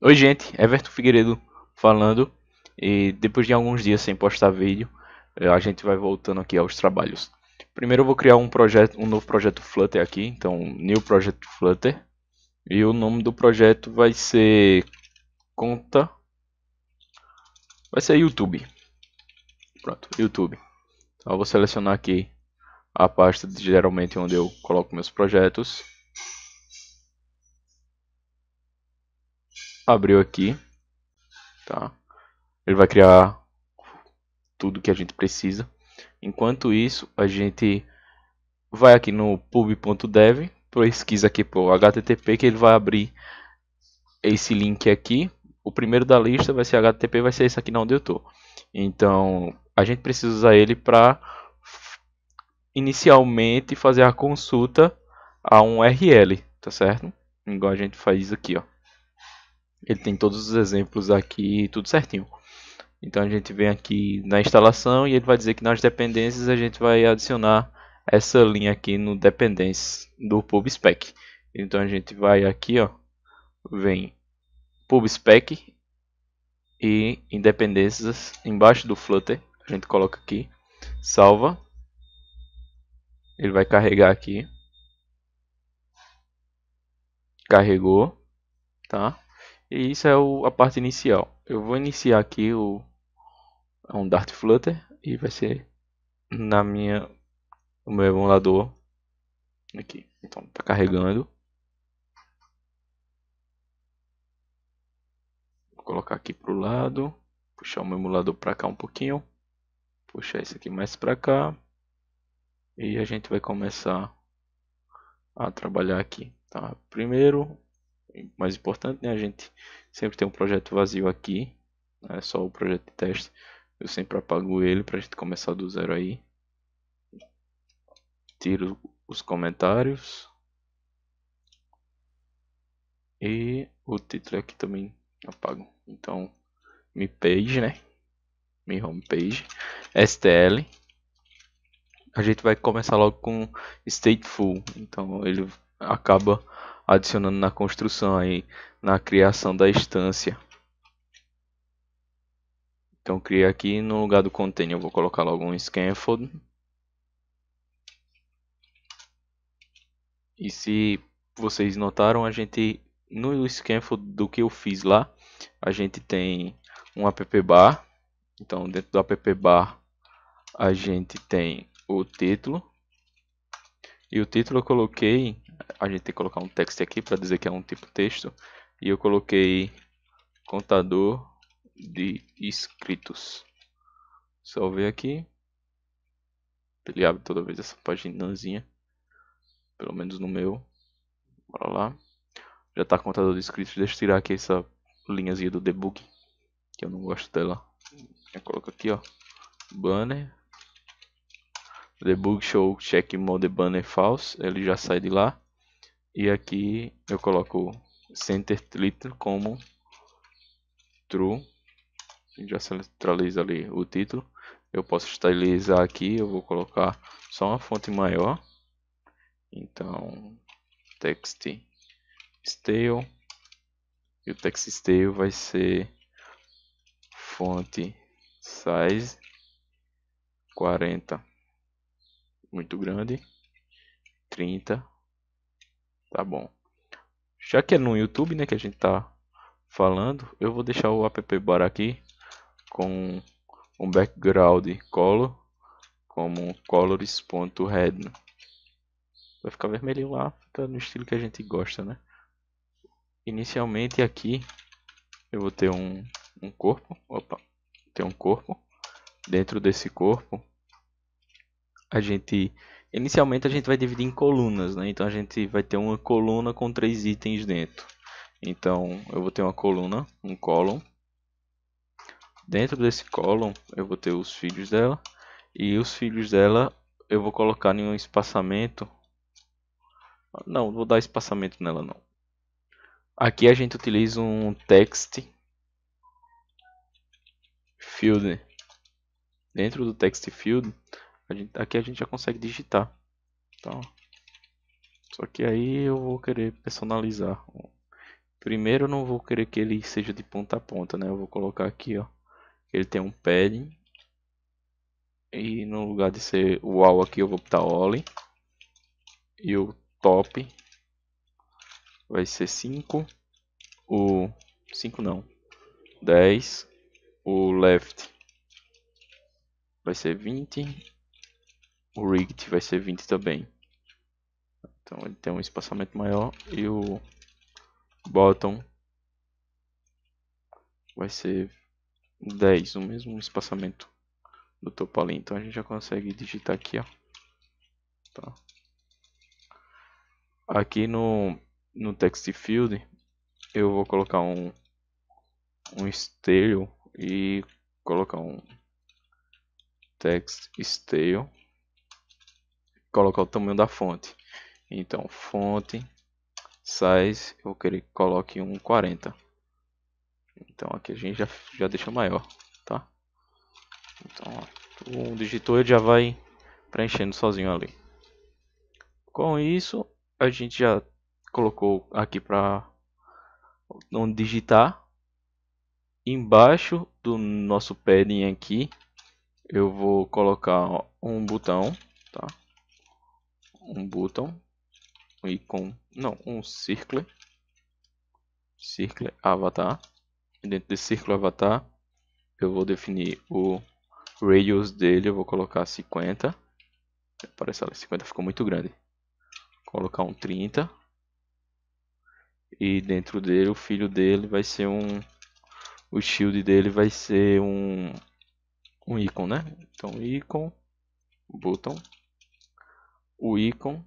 Oi gente, Everton Figueiredo falando e depois de alguns dias sem postar vídeo, eh, a gente vai voltando aqui aos trabalhos. Primeiro eu vou criar um projeto, um novo projeto Flutter aqui, então New Project Flutter e o nome do projeto vai ser conta, vai ser YouTube. Pronto, YouTube. Então eu vou selecionar aqui a pasta de, geralmente onde eu coloco meus projetos. abriu aqui, tá? Ele vai criar tudo que a gente precisa. Enquanto isso, a gente vai aqui no pub.dev, pesquisa aqui por HTTP que ele vai abrir esse link aqui. O primeiro da lista vai ser HTTP, vai ser esse aqui não onde eu tô. Então, a gente precisa usar ele para inicialmente fazer a consulta a um URL, tá certo? Igual a gente faz aqui, ó. Ele tem todos os exemplos aqui, tudo certinho. Então a gente vem aqui na instalação e ele vai dizer que nas dependências a gente vai adicionar essa linha aqui no dependências do pubspec. Então a gente vai aqui, ó, vem pubspec e independências embaixo do Flutter. A gente coloca aqui, salva. Ele vai carregar aqui. Carregou, tá? E isso é o, a parte inicial. Eu vou iniciar aqui o, é um Dart Flutter e vai ser na minha o meu emulador aqui. Então tá carregando. Vou colocar aqui pro lado, puxar o meu emulador para cá um pouquinho, puxar esse aqui mais para cá e a gente vai começar a trabalhar aqui. Tá? Primeiro mais importante, né? A gente sempre tem um projeto vazio aqui, né? é né? só o projeto de teste. Eu sempre apago ele para a gente começar do zero aí. Tiro os comentários. E o título aqui também apago. Então, me page, né? Mi homepage. STL. A gente vai começar logo com stateful. Então, ele acaba adicionando na construção aí, na criação da instância. Então criei aqui no lugar do container, eu vou colocar logo um scaffold. E se vocês notaram, a gente no scaffold do que eu fiz lá, a gente tem um app bar. Então dentro do app bar a gente tem o título. E o título eu coloquei a gente tem que colocar um text aqui para dizer que é um tipo texto. E eu coloquei contador de inscritos. Só ver aqui. Ele abre toda vez essa paginazinha. Pelo menos no meu. Bora lá. Já está contador de inscritos. Deixa eu tirar aqui essa linhazinha do debug. Que eu não gosto dela. Eu coloco aqui, ó. Banner. Debug show check mode banner false. Ele já sai de lá. E aqui eu coloco center title como true. Já centraliza ali o título. Eu posso estilizar aqui, eu vou colocar só uma fonte maior. Então, text style e o text style vai ser fonte size 40 muito grande 30 Tá bom. Já que é no YouTube, né, que a gente tá falando, eu vou deixar o app bar aqui com um background color como colors.red. Né? Vai ficar vermelhinho lá, fica no estilo que a gente gosta, né? Inicialmente aqui eu vou ter um, um corpo, opa, tem um corpo. Dentro desse corpo a gente Inicialmente a gente vai dividir em colunas, né? Então a gente vai ter uma coluna com três itens dentro. Então eu vou ter uma coluna, um column. Dentro desse column eu vou ter os filhos dela. E os filhos dela eu vou colocar em um espaçamento. Não, vou dar espaçamento nela não. Aqui a gente utiliza um text field. Dentro do text field a gente, aqui a gente já consegue digitar. Então, só que aí eu vou querer personalizar. Primeiro eu não vou querer que ele seja de ponta a ponta, né? Eu vou colocar aqui, ó. Ele tem um padding. E no lugar de ser o wow aqui eu vou botar Oli. E o top vai ser 5. O 5 não. 10. O left vai ser 20 o rigged vai ser 20 também. Então ele tem um espaçamento maior e o bottom vai ser 10, o mesmo espaçamento do topo ali. Então a gente já consegue digitar aqui, ó. Tá. Aqui no, no text field eu vou colocar um, um style e colocar um text stale colocar o tamanho da fonte. Então, fonte, size, eu vou querer que coloque 1,40. Então, aqui a gente já, já deixa maior, tá? Então, ó, o digitor já vai preenchendo sozinho ali. Com isso, a gente já colocou aqui para onde digitar. Embaixo do nosso padding aqui, eu vou colocar um botão, tá? um button, um icon, não, um circle, circle avatar. E dentro desse círculo avatar, eu vou definir o radius dele, eu vou colocar 50. Parece que 50 ficou muito grande. Vou colocar um 30. E dentro dele, o filho dele vai ser um... O shield dele vai ser um... Um ícone, né? Então, ícone, button, o ícone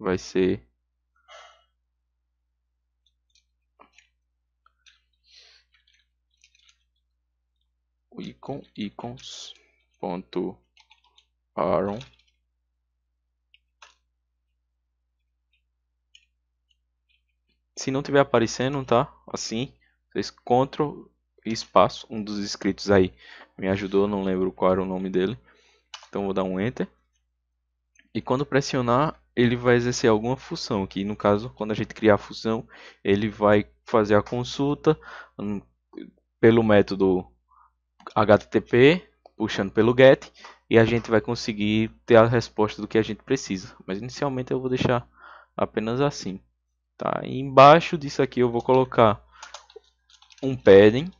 vai ser o ícone icons ponto Aaron se não tiver aparecendo tá assim vocês Ctrl espaço um dos inscritos aí me ajudou não lembro qual era o nome dele então vou dar um enter e quando pressionar, ele vai exercer alguma função, que no caso, quando a gente criar a função, ele vai fazer a consulta hum, pelo método HTTP, puxando pelo GET, e a gente vai conseguir ter a resposta do que a gente precisa. Mas inicialmente eu vou deixar apenas assim. Tá? E embaixo disso aqui eu vou colocar um padding,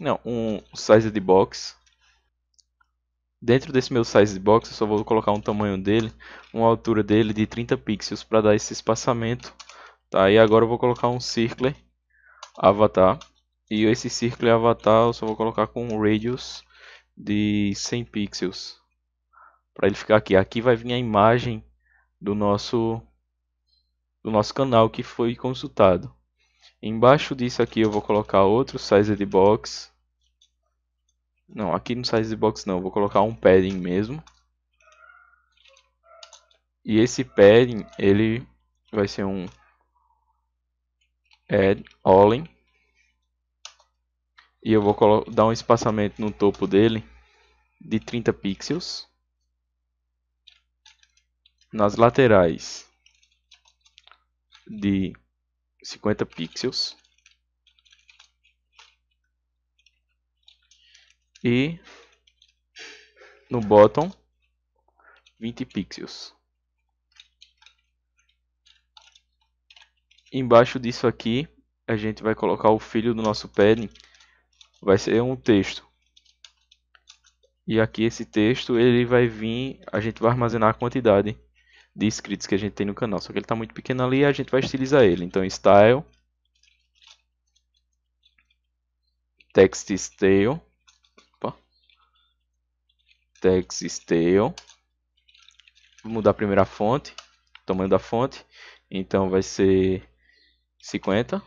não, um size de box, Dentro desse meu size box eu só vou colocar um tamanho dele, uma altura dele de 30 pixels para dar esse espaçamento. Tá, e agora eu vou colocar um circle avatar. E esse circle avatar eu só vou colocar com um radius de 100 pixels. Para ele ficar aqui. Aqui vai vir a imagem do nosso, do nosso canal que foi consultado. Embaixo disso aqui eu vou colocar outro size box não, aqui no size box não. Vou colocar um padding mesmo. E esse padding, ele vai ser um add E eu vou dar um espaçamento no topo dele de 30 pixels. Nas laterais de 50 pixels. e no bottom 20 pixels. Embaixo disso aqui, a gente vai colocar o filho do nosso padding, vai ser um texto. E aqui esse texto, ele vai vir, a gente vai armazenar a quantidade de inscritos que a gente tem no canal. Só que ele está muito pequeno ali e a gente vai estilizar ele. Então, style, text style, text style. Vou mudar a primeira fonte, tamanho da fonte. Então vai ser 50.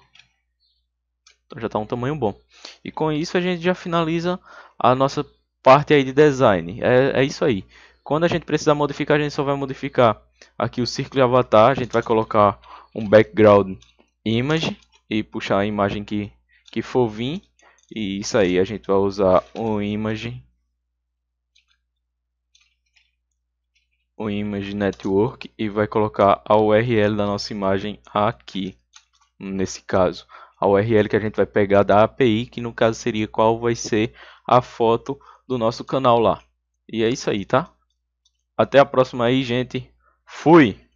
Então já está um tamanho bom. E com isso a gente já finaliza a nossa parte aí de design. É, é isso aí. Quando a gente precisar modificar, a gente só vai modificar aqui o círculo de avatar. A gente vai colocar um background image e puxar a imagem que, que for vir. E isso aí, a gente vai usar o image o Image Network e vai colocar a URL da nossa imagem aqui, nesse caso. A URL que a gente vai pegar da API, que no caso seria qual vai ser a foto do nosso canal lá. E é isso aí, tá? Até a próxima aí, gente. Fui!